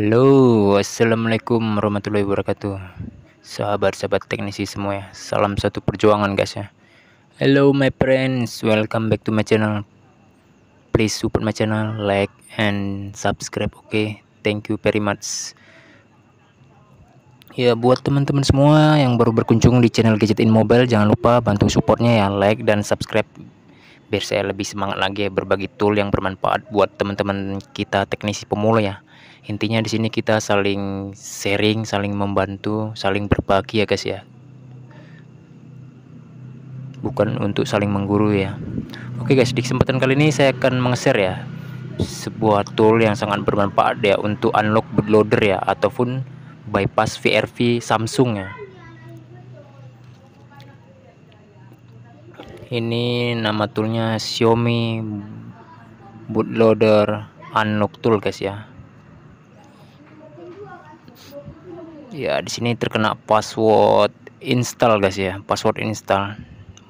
Halo, assalamualaikum warahmatullahi wabarakatuh. Sahabat-sahabat teknisi semua ya, salam satu perjuangan guys ya. Hello my friends, welcome back to my channel. Please support my channel, like and subscribe, oke? Okay? Thank you very much. Ya buat teman-teman semua yang baru berkunjung di channel Gadget in Mobile, jangan lupa bantu supportnya ya, like dan subscribe biar saya lebih semangat lagi ya berbagi tool yang bermanfaat buat teman-teman kita teknisi pemula ya Intinya di sini kita saling sharing, saling membantu, saling berbagi ya guys ya. Bukan untuk saling mengguru ya. Oke guys, di kesempatan kali ini saya akan meng-share ya sebuah tool yang sangat bermanfaat ya untuk unlock bootloader ya ataupun bypass VRV Samsung ya. Ini nama toolnya Xiaomi bootloader unlock tool guys ya ya di sini terkena password install guys ya password install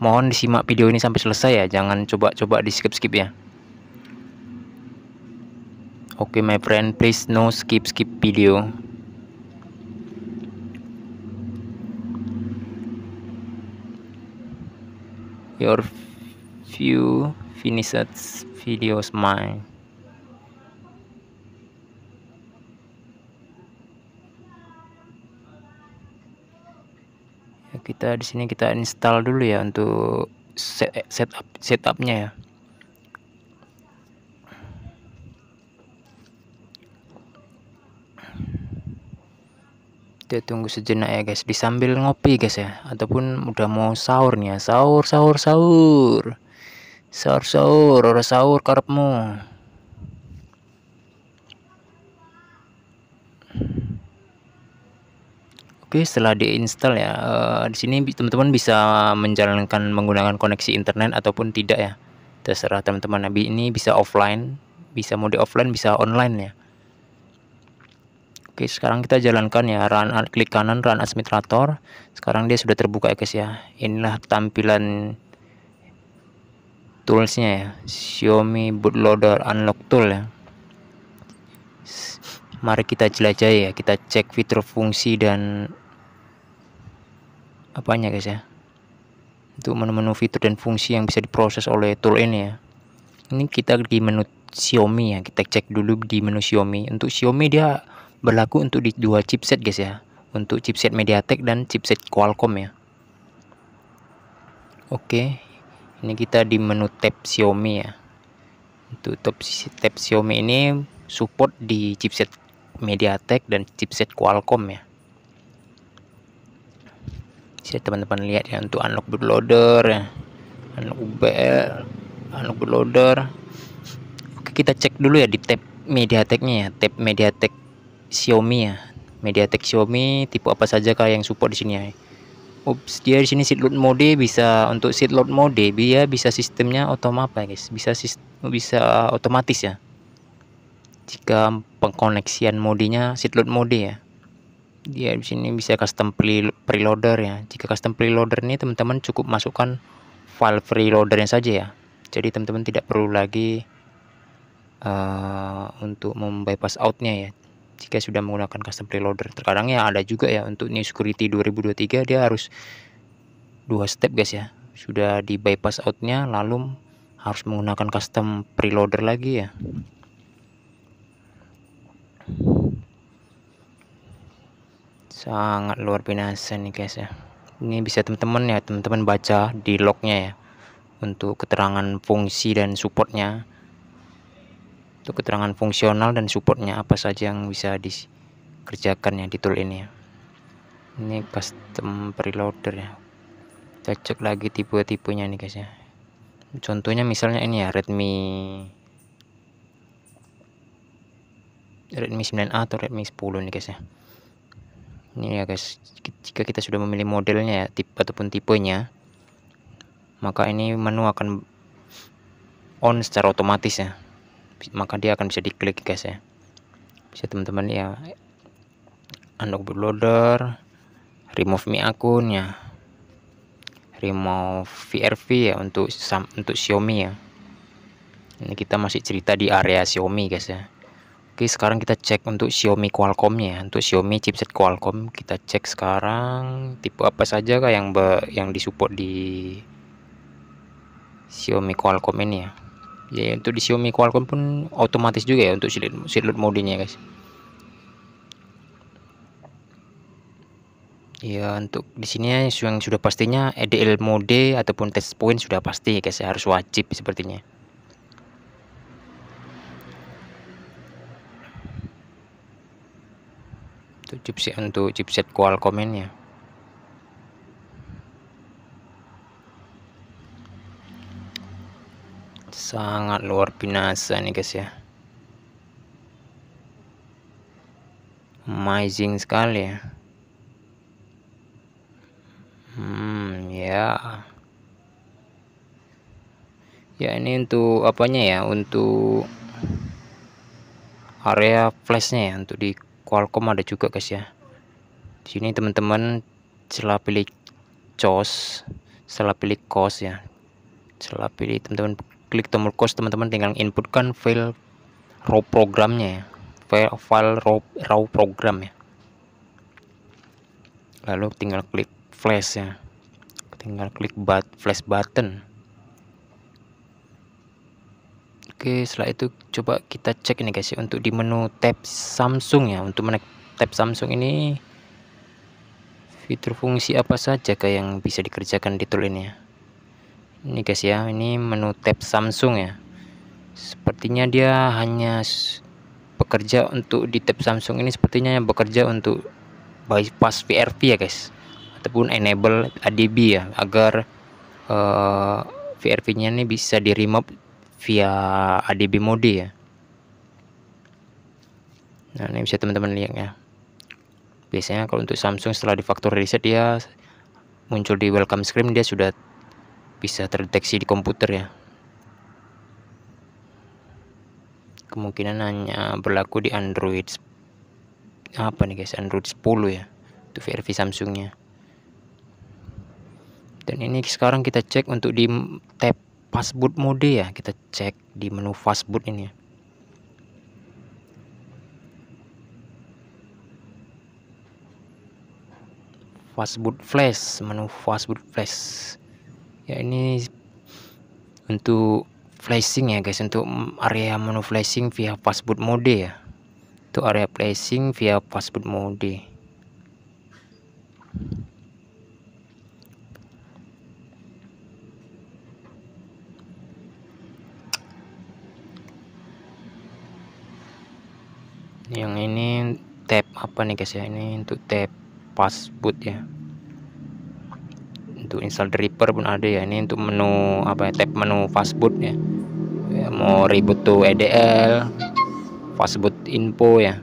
mohon disimak video ini sampai selesai ya jangan coba-coba di skip-skip ya oke okay, my friend please no skip-skip video your view finishes videos mine kita di sini kita install dulu ya untuk set, setup setupnya ya kita tunggu sejenak ya guys disambil ngopi guys ya ataupun udah mau sahur sahur sahur sahur sahur sahur sahur karepmu Oke setelah diinstal ya uh, di sini teman-teman bisa menjalankan menggunakan koneksi internet ataupun tidak ya terserah teman-teman nabi ini bisa offline bisa mode offline bisa online ya Oke sekarang kita jalankan ya run ah, klik kanan run administrator sekarang dia sudah terbuka ya guys ya inilah tampilan toolsnya ya Xiaomi bootloader unlock tool ya mari kita jelajahi ya kita cek fitur fungsi dan apanya guys ya untuk menu-menu fitur dan fungsi yang bisa diproses oleh tool ini ya ini kita di menu Xiaomi ya kita cek dulu di menu Xiaomi untuk Xiaomi dia berlaku untuk di dua chipset guys ya untuk chipset MediaTek dan chipset Qualcomm ya Oke ini kita di menu tab Xiaomi ya untuk tab, tab Xiaomi ini support di chipset MediaTek dan chipset Qualcomm ya bisa teman-teman lihat ya untuk unlock bootloader ya. unlock UBL unlock bootloader oke kita cek dulu ya di tab mediateknya ya tab mediatek Xiaomi ya mediatek Xiaomi tipe apa saja kah yang support di sini ya Ups, dia di sini seat load mode bisa untuk seat load mode dia bisa sistemnya otomatis ya guys bisa bisa otomatis ya jika pengkoneksian modenya seat load mode ya dia di sini bisa custom preloader ya jika custom preloader ini teman-teman cukup masukkan file preloadernya saja ya jadi teman-teman tidak perlu lagi uh, untuk membypass outnya ya jika sudah menggunakan custom preloader terkadang ya ada juga ya untuk new security 2023 dia harus dua step guys ya sudah di bypass outnya lalu harus menggunakan custom preloader lagi ya sangat luar biasa nih guys ya ini bisa teman-teman ya teman-teman baca di lognya ya untuk keterangan fungsi dan supportnya untuk keterangan fungsional dan supportnya apa saja yang bisa dikerjakan ya di tool ini ya. ini custom preloader ya kita cek lagi tipe-tipenya nih guys ya contohnya misalnya ini ya redmi redmi 9a atau redmi 10 nih guys ya ini ya guys jika kita sudah memilih modelnya ya tipe ataupun tipenya maka ini menu akan on secara otomatis ya maka dia akan bisa diklik guys ya bisa teman-teman ya unlock bootloader remove mi akun ya remove VRV ya untuk untuk Xiaomi ya ini kita masih cerita di area Xiaomi guys ya Oke, sekarang kita cek untuk Xiaomi Qualcomm-nya. Ya. Untuk Xiaomi chipset Qualcomm, kita cek sekarang tipe apa saja kah yang be yang disupport di Xiaomi Qualcomm ini ya. Ya, ya untuk di Xiaomi Qualcomm pun otomatis juga ya untuk silut modenya, guys. Ya, untuk di sini ya, yang sudah pastinya EDL mode ataupun test point sudah pasti guys, harus wajib sepertinya. chipset untuk chipset Qualcomm ini ya sangat luar biasa nih guys ya amazing sekali ya hmm ya ya ini untuk apanya ya untuk area flashnya ya untuk di Qualcomm ada juga guys ya di sini teman-teman setelah pilih COS setelah pilih COS ya setelah pilih teman-teman klik tombol COS teman-teman tinggal inputkan file raw programnya ya file, file raw, raw program ya lalu tinggal klik flash ya tinggal klik but, flash button Oke setelah itu coba kita cek ini guys ya untuk di menu tab Samsung ya untuk menek tab Samsung ini fitur fungsi apa saja kah yang bisa dikerjakan di tool ini ya ini guys ya ini menu tab Samsung ya sepertinya dia hanya bekerja untuk di tab Samsung ini sepertinya yang bekerja untuk bypass VRV ya guys ataupun enable ADB ya agar uh, eh, VRV nya ini bisa di remove via ADB mode ya nah ini bisa teman-teman lihat ya biasanya kalau untuk Samsung setelah di factory reset dia muncul di welcome screen dia sudah bisa terdeteksi di komputer ya kemungkinan hanya berlaku di Android apa nih guys Android 10 ya Itu versi Samsungnya dan ini sekarang kita cek untuk di tab fastboot mode ya kita cek di menu fastboot ini ya. fastboot flash menu fastboot flash ya ini untuk flashing ya guys untuk area menu flashing via fastboot mode ya untuk area flashing via fastboot mode yang ini tab apa nih guys ya ini untuk tab password ya untuk install driver pun ada ya ini untuk menu apa ya tab menu fastboot ya. ya mau reboot tuh EDL fastboot info ya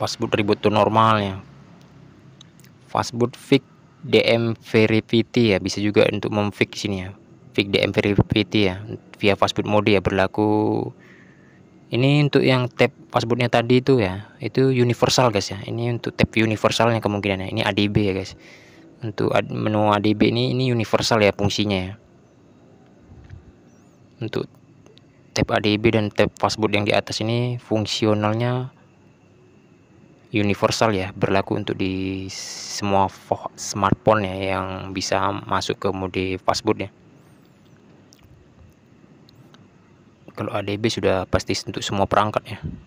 fastboot reboot tuh normal ya fastboot fix DM verifity ya bisa juga untuk memfix ini ya specific DM empirity ya via fastboot mode ya berlaku ini untuk yang tab fastbootnya tadi itu ya itu universal guys ya ini untuk tab universalnya kemungkinannya ini ADB ya guys untuk menu ADB ini ini universal ya fungsinya ya untuk tab ADB dan tab fastboot yang di atas ini fungsionalnya universal ya berlaku untuk di semua smartphone ya yang bisa masuk ke mode fastboot ya kalau ADB sudah pasti untuk semua perangkat ya